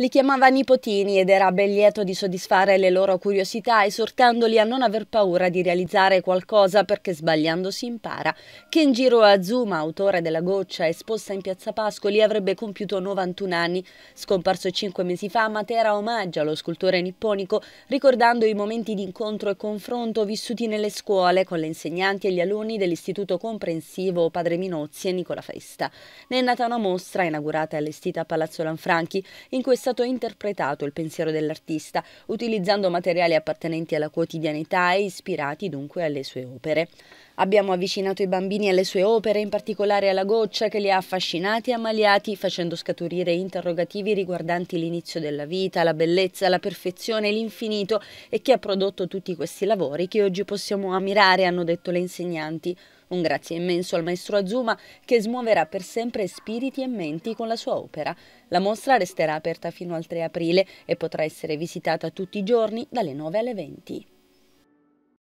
Li chiamava nipotini ed era ben lieto di soddisfare le loro curiosità, esortandoli a non aver paura di realizzare qualcosa perché sbagliando si impara. Kenjiro Azuma, autore della goccia esposta in Piazza Pascoli, avrebbe compiuto 91 anni. Scomparso cinque mesi fa, Matera omaggia lo scultore nipponico, ricordando i momenti di incontro e confronto vissuti nelle scuole con le insegnanti e gli alunni dell'Istituto Comprensivo Padre Minozzi e Nicola Festa. Ne è nata una mostra inaugurata e allestita a Palazzo Lanfranchi. In questa stato interpretato il pensiero dell'artista, utilizzando materiali appartenenti alla quotidianità e ispirati dunque alle sue opere. Abbiamo avvicinato i bambini alle sue opere, in particolare alla goccia, che li ha affascinati e ammaliati, facendo scaturire interrogativi riguardanti l'inizio della vita, la bellezza, la perfezione, l'infinito e che ha prodotto tutti questi lavori che oggi possiamo ammirare, hanno detto le insegnanti. Un grazie immenso al maestro Azuma che smuoverà per sempre spiriti e menti con la sua opera. La mostra resterà aperta fino al 3 aprile e potrà essere visitata tutti i giorni dalle 9 alle 20.